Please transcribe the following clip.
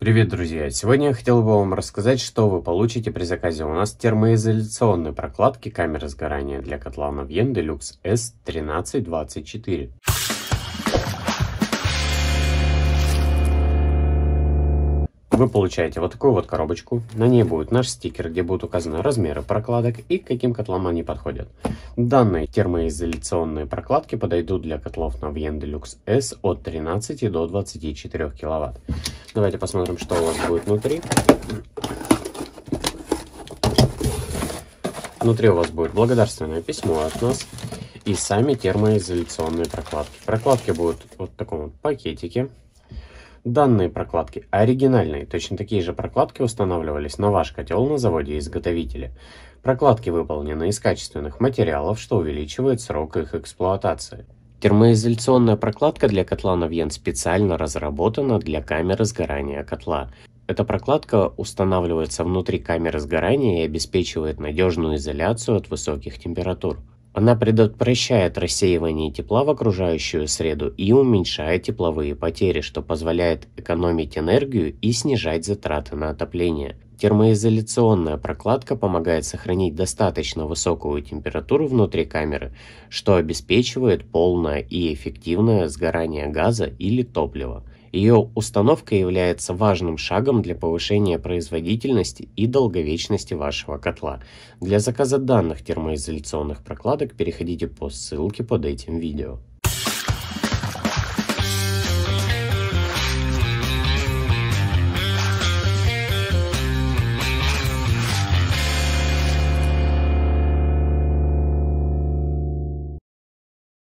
Привет, друзья! Сегодня я хотел бы вам рассказать, что вы получите при заказе у нас термоизоляционной прокладки камеры сгорания для котла Navien Deluxe S1324. Вы получаете вот такую вот коробочку. На ней будет наш стикер, где будут указаны размеры прокладок и к каким котлам они подходят. Данные термоизоляционные прокладки подойдут для котлов Navien Deluxe S от 13 до 24 киловатт. Давайте посмотрим, что у вас будет внутри. Внутри у вас будет благодарственное письмо от нас и сами термоизоляционные прокладки. Прокладки будут вот в таком вот пакетике. Данные прокладки оригинальные, точно такие же прокладки устанавливались на ваш котел на заводе-изготовителе. Прокладки выполнены из качественных материалов, что увеличивает срок их эксплуатации. Термоизоляционная прокладка для котла Навьен специально разработана для камеры сгорания котла. Эта прокладка устанавливается внутри камеры сгорания и обеспечивает надежную изоляцию от высоких температур. Она предотвращает рассеивание тепла в окружающую среду и уменьшает тепловые потери, что позволяет экономить энергию и снижать затраты на отопление. Термоизоляционная прокладка помогает сохранить достаточно высокую температуру внутри камеры, что обеспечивает полное и эффективное сгорание газа или топлива. Ее установка является важным шагом для повышения производительности и долговечности вашего котла. Для заказа данных термоизоляционных прокладок переходите по ссылке под этим видео.